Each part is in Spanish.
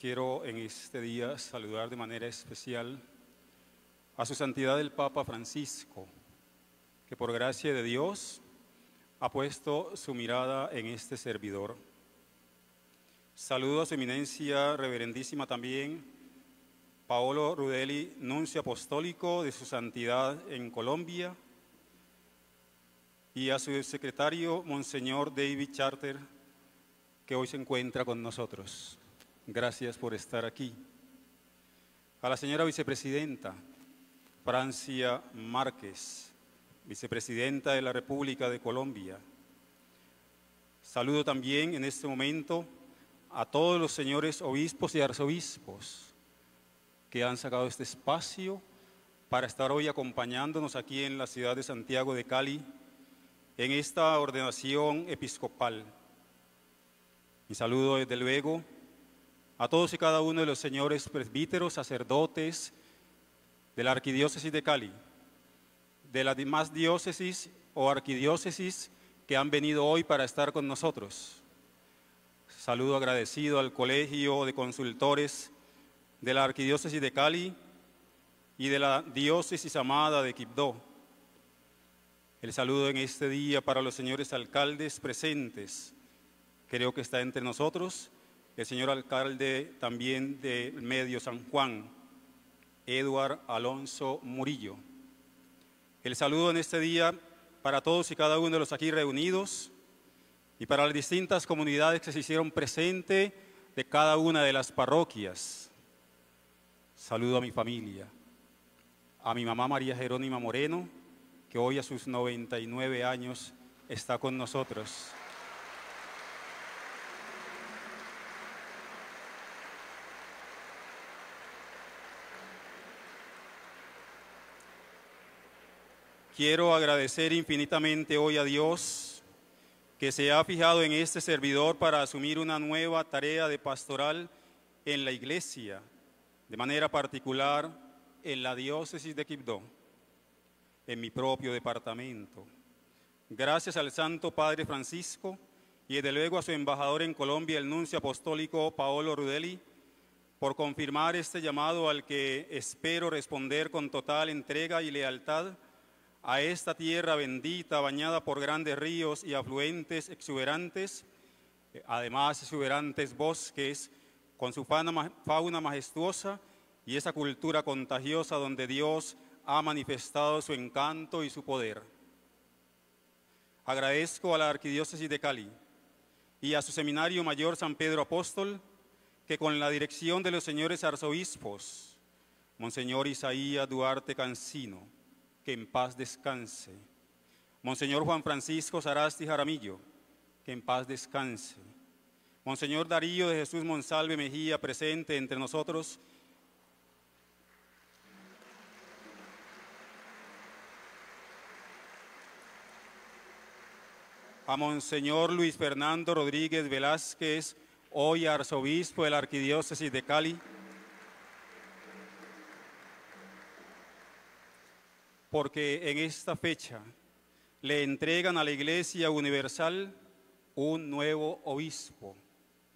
Quiero en este día saludar de manera especial a su santidad el Papa Francisco, que por gracia de Dios ha puesto su mirada en este servidor. Saludo a su eminencia reverendísima también, Paolo Rudelli, nuncio apostólico de su santidad en Colombia, y a su secretario, Monseñor David Charter, que hoy se encuentra con nosotros. Gracias por estar aquí. A la señora vicepresidenta Francia Márquez, vicepresidenta de la República de Colombia. Saludo también en este momento a todos los señores obispos y arzobispos que han sacado este espacio para estar hoy acompañándonos aquí en la ciudad de Santiago de Cali en esta ordenación episcopal. Mi saludo desde luego a todos y cada uno de los señores presbíteros, sacerdotes de la Arquidiócesis de Cali, de las demás diócesis o arquidiócesis que han venido hoy para estar con nosotros. Saludo agradecido al Colegio de Consultores de la Arquidiócesis de Cali y de la Diócesis Amada de Quibdó. El saludo en este día para los señores alcaldes presentes. Creo que está entre nosotros el señor alcalde también de Medio San Juan, Eduard Alonso Murillo. El saludo en este día para todos y cada uno de los aquí reunidos y para las distintas comunidades que se hicieron presente de cada una de las parroquias. Saludo a mi familia, a mi mamá María Jerónima Moreno, que hoy a sus 99 años está con nosotros. Quiero agradecer infinitamente hoy a Dios que se ha fijado en este servidor para asumir una nueva tarea de pastoral en la iglesia, de manera particular en la diócesis de Quibdó, en mi propio departamento. Gracias al Santo Padre Francisco y desde luego a su embajador en Colombia, el nuncio apostólico Paolo Rudelli, por confirmar este llamado al que espero responder con total entrega y lealtad a esta tierra bendita, bañada por grandes ríos y afluentes exuberantes, además exuberantes bosques, con su fauna majestuosa y esa cultura contagiosa donde Dios ha manifestado su encanto y su poder. Agradezco a la Arquidiócesis de Cali y a su Seminario Mayor San Pedro Apóstol, que con la dirección de los señores arzobispos, Monseñor Isaías Duarte Cancino, que en paz descanse. Monseñor Juan Francisco Sarasti Jaramillo, que en paz descanse. Monseñor Darío de Jesús Monsalve Mejía, presente entre nosotros, a Monseñor Luis Fernando Rodríguez Velázquez, hoy arzobispo de la Arquidiócesis de Cali. porque en esta fecha le entregan a la Iglesia Universal un nuevo obispo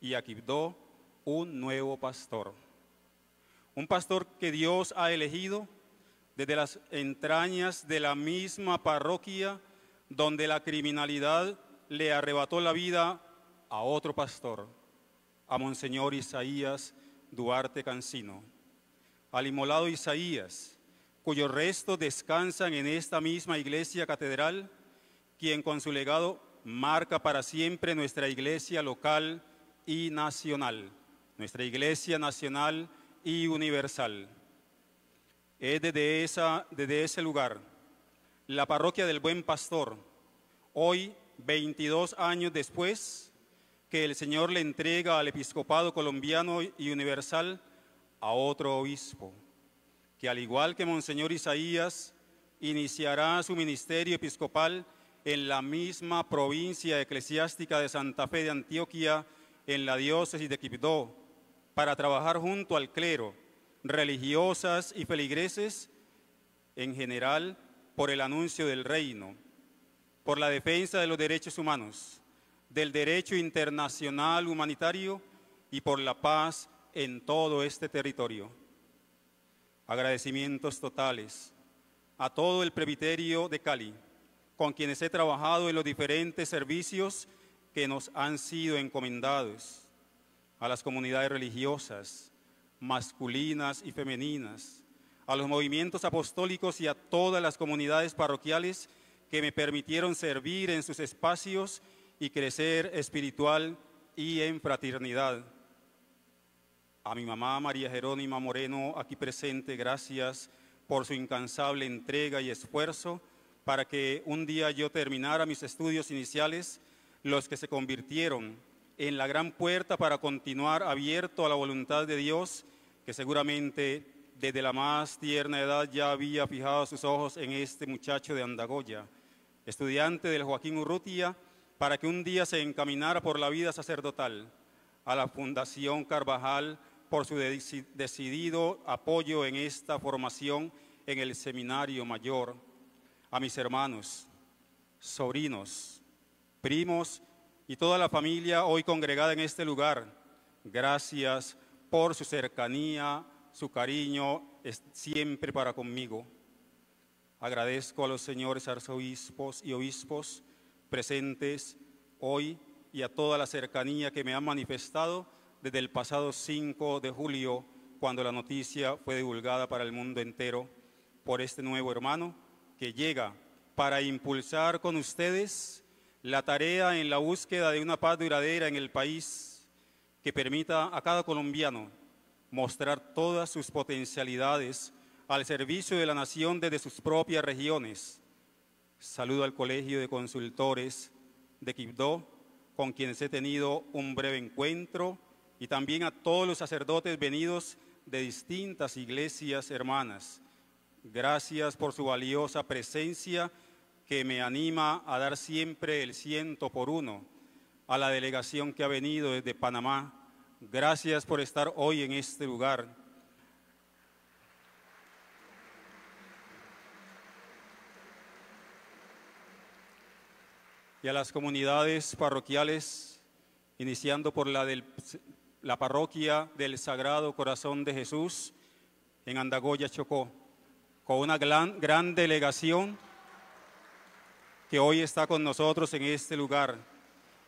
y a Quibdó un nuevo pastor. Un pastor que Dios ha elegido desde las entrañas de la misma parroquia donde la criminalidad le arrebató la vida a otro pastor, a Monseñor Isaías Duarte Cancino, al inmolado Isaías, cuyos restos descansan en esta misma iglesia catedral, quien con su legado marca para siempre nuestra iglesia local y nacional, nuestra iglesia nacional y universal. Es desde, esa, ese lugar, la parroquia del Buen Pastor, hoy 22 años después, que el Señor le entrega al episcopado colombiano y universal a otro obispo que al igual que Monseñor Isaías, iniciará su ministerio episcopal en la misma provincia eclesiástica de Santa Fe de Antioquia, en la diócesis de Quibdó, para trabajar junto al clero, religiosas y feligreses en general por el anuncio del reino, por la defensa de los derechos humanos, del derecho internacional humanitario y por la paz en todo este territorio. Agradecimientos totales a todo el prebiterio de Cali, con quienes he trabajado en los diferentes servicios que nos han sido encomendados, a las comunidades religiosas, masculinas y femeninas, a los movimientos apostólicos y a todas las comunidades parroquiales que me permitieron servir en sus espacios y crecer espiritual y en fraternidad. A mi mamá María Jerónima Moreno, aquí presente, gracias por su incansable entrega y esfuerzo para que un día yo terminara mis estudios iniciales, los que se convirtieron en la gran puerta para continuar abierto a la voluntad de Dios, que seguramente desde la más tierna edad ya había fijado sus ojos en este muchacho de Andagoya, estudiante del Joaquín Urrutia, para que un día se encaminara por la vida sacerdotal a la Fundación Carvajal por su decidido apoyo en esta formación en el Seminario Mayor, a mis hermanos, sobrinos, primos y toda la familia hoy congregada en este lugar. Gracias por su cercanía, su cariño siempre para conmigo. Agradezco a los señores arzobispos y obispos presentes hoy y a toda la cercanía que me han manifestado desde el pasado 5 de julio, cuando la noticia fue divulgada para el mundo entero por este nuevo hermano que llega para impulsar con ustedes la tarea en la búsqueda de una paz duradera en el país que permita a cada colombiano mostrar todas sus potencialidades al servicio de la nación desde sus propias regiones. Saludo al Colegio de Consultores de Quibdó, con quienes he tenido un breve encuentro y también a todos los sacerdotes venidos de distintas iglesias hermanas. Gracias por su valiosa presencia que me anima a dar siempre el ciento por uno a la delegación que ha venido desde Panamá. Gracias por estar hoy en este lugar. Y a las comunidades parroquiales, iniciando por la del la parroquia del Sagrado Corazón de Jesús en Andagoya, Chocó, con una gran, gran delegación que hoy está con nosotros en este lugar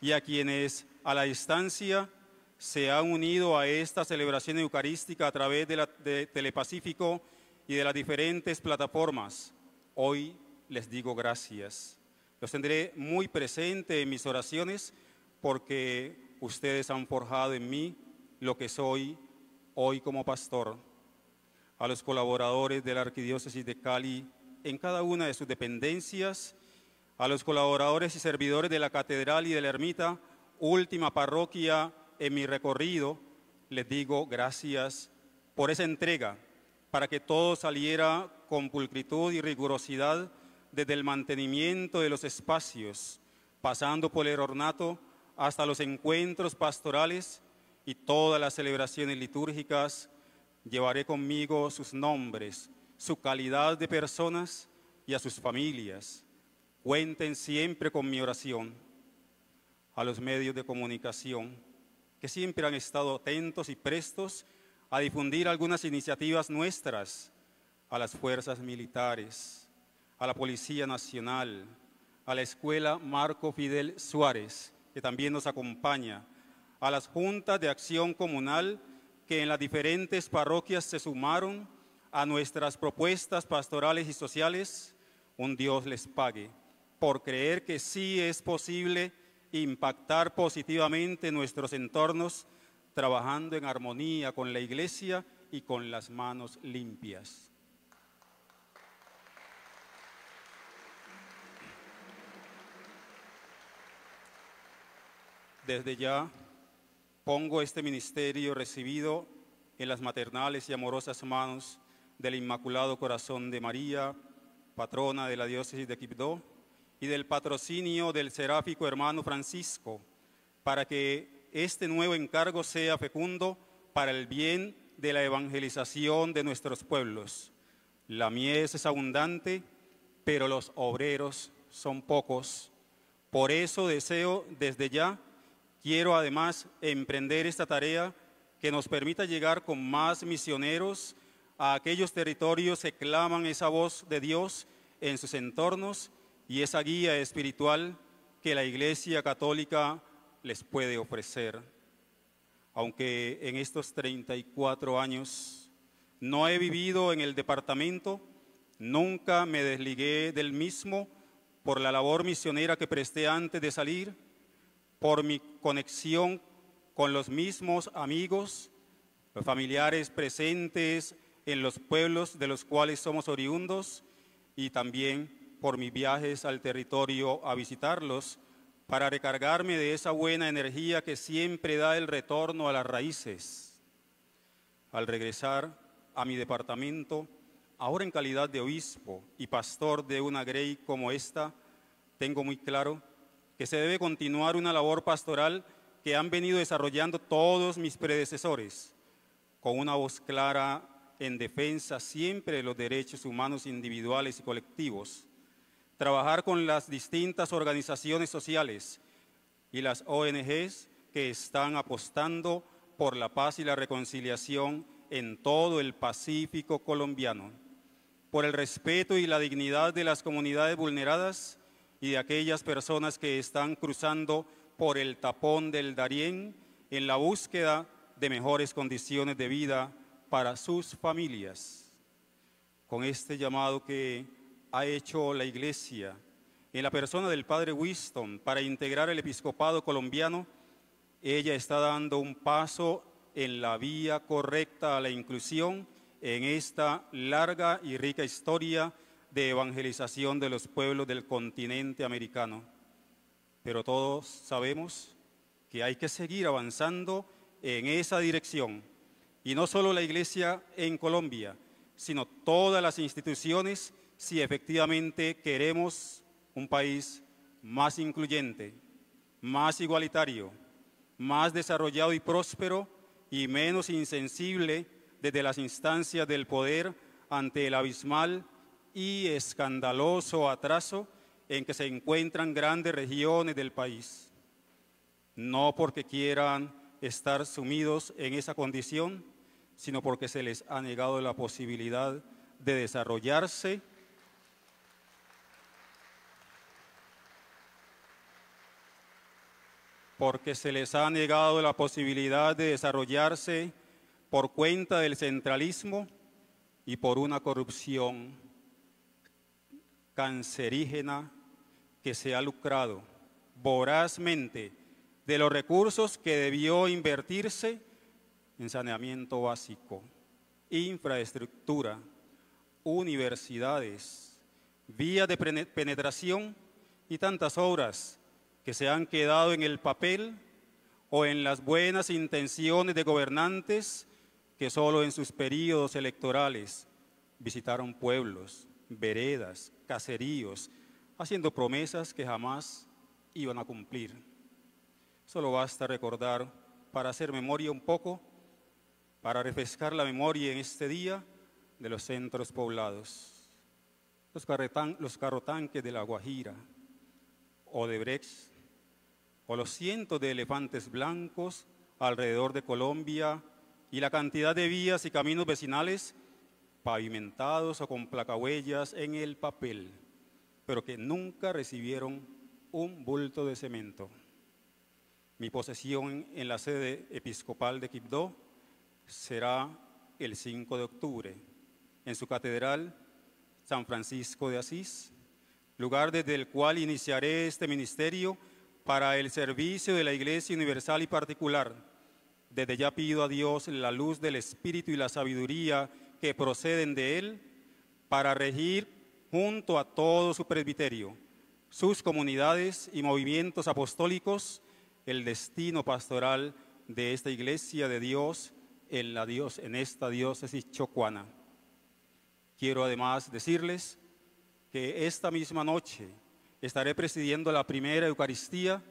y a quienes a la distancia se han unido a esta celebración eucarística a través de, de Telepacífico y de las diferentes plataformas. Hoy les digo gracias. Los tendré muy presente en mis oraciones porque ustedes han forjado en mí lo que soy hoy como pastor. A los colaboradores de la Arquidiócesis de Cali en cada una de sus dependencias, a los colaboradores y servidores de la Catedral y de la Ermita, última parroquia en mi recorrido, les digo gracias por esa entrega, para que todo saliera con pulcritud y rigurosidad desde el mantenimiento de los espacios, pasando por el ornato hasta los encuentros pastorales y todas las celebraciones litúrgicas, llevaré conmigo sus nombres, su calidad de personas y a sus familias. Cuenten siempre con mi oración a los medios de comunicación, que siempre han estado atentos y prestos a difundir algunas iniciativas nuestras, a las fuerzas militares, a la Policía Nacional, a la Escuela Marco Fidel Suárez, que también nos acompaña, a las juntas de acción comunal que en las diferentes parroquias se sumaron a nuestras propuestas pastorales y sociales, un Dios les pague por creer que sí es posible impactar positivamente nuestros entornos trabajando en armonía con la iglesia y con las manos limpias. Desde ya pongo este ministerio recibido en las maternales y amorosas manos del Inmaculado Corazón de María, patrona de la diócesis de Quibdó, y del patrocinio del seráfico hermano Francisco, para que este nuevo encargo sea fecundo para el bien de la evangelización de nuestros pueblos. La mies es abundante, pero los obreros son pocos. Por eso deseo desde ya Quiero además emprender esta tarea que nos permita llegar con más misioneros a aquellos territorios que claman esa voz de Dios en sus entornos y esa guía espiritual que la Iglesia Católica les puede ofrecer. Aunque en estos 34 años no he vivido en el departamento, nunca me desligué del mismo por la labor misionera que presté antes de salir por mi conexión con los mismos amigos, los familiares presentes en los pueblos de los cuales somos oriundos y también por mis viajes al territorio a visitarlos para recargarme de esa buena energía que siempre da el retorno a las raíces. Al regresar a mi departamento, ahora en calidad de obispo y pastor de una grey como esta, tengo muy claro que se debe continuar una labor pastoral que han venido desarrollando todos mis predecesores, con una voz clara en defensa siempre de los derechos humanos individuales y colectivos, trabajar con las distintas organizaciones sociales y las ONGs que están apostando por la paz y la reconciliación en todo el Pacífico colombiano, por el respeto y la dignidad de las comunidades vulneradas y de aquellas personas que están cruzando por el tapón del Darién en la búsqueda de mejores condiciones de vida para sus familias. Con este llamado que ha hecho la Iglesia en la persona del Padre Winston para integrar el episcopado colombiano, ella está dando un paso en la vía correcta a la inclusión en esta larga y rica historia de evangelización de los pueblos del continente americano. Pero todos sabemos que hay que seguir avanzando en esa dirección. Y no solo la iglesia en Colombia, sino todas las instituciones si efectivamente queremos un país más incluyente, más igualitario, más desarrollado y próspero y menos insensible desde las instancias del poder ante el abismal y escandaloso atraso en que se encuentran grandes regiones del país. No porque quieran estar sumidos en esa condición, sino porque se les ha negado la posibilidad de desarrollarse porque se les ha negado la posibilidad de desarrollarse por cuenta del centralismo y por una corrupción cancerígena que se ha lucrado vorazmente de los recursos que debió invertirse en saneamiento básico, infraestructura, universidades, vías de penetración y tantas obras que se han quedado en el papel o en las buenas intenciones de gobernantes que solo en sus periodos electorales visitaron pueblos, veredas, caseríos, haciendo promesas que jamás iban a cumplir. Solo basta recordar para hacer memoria un poco, para refrescar la memoria en este día de los centros poblados. Los, los carrotanques de La Guajira, o de Brex, o los cientos de elefantes blancos alrededor de Colombia y la cantidad de vías y caminos vecinales pavimentados o con placahuellas en el papel, pero que nunca recibieron un bulto de cemento. Mi posesión en la sede episcopal de Quibdó será el 5 de octubre, en su catedral San Francisco de Asís, lugar desde el cual iniciaré este ministerio para el servicio de la Iglesia universal y particular. Desde ya pido a Dios la luz del Espíritu y la sabiduría que proceden de él para regir junto a todo su presbiterio, sus comunidades y movimientos apostólicos, el destino pastoral de esta iglesia de Dios en, la Dios, en esta diócesis chocuana. Quiero además decirles que esta misma noche estaré presidiendo la primera Eucaristía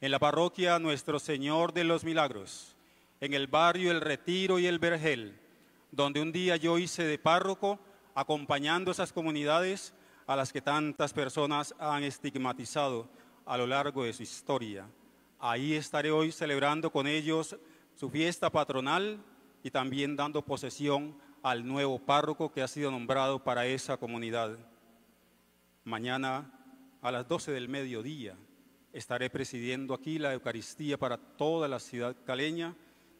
en la parroquia Nuestro Señor de los Milagros, en el barrio El Retiro y El Vergel donde un día yo hice de párroco acompañando esas comunidades a las que tantas personas han estigmatizado a lo largo de su historia. Ahí estaré hoy celebrando con ellos su fiesta patronal y también dando posesión al nuevo párroco que ha sido nombrado para esa comunidad. Mañana a las 12 del mediodía estaré presidiendo aquí la Eucaristía para toda la ciudad caleña,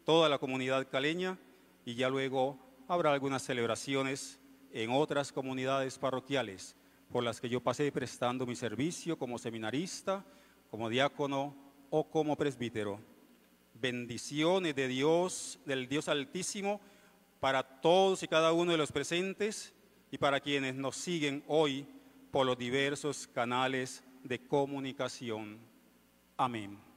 toda la comunidad caleña y ya luego habrá algunas celebraciones en otras comunidades parroquiales por las que yo pasé prestando mi servicio como seminarista, como diácono o como presbítero. Bendiciones de Dios, del Dios Altísimo, para todos y cada uno de los presentes y para quienes nos siguen hoy por los diversos canales de comunicación. Amén.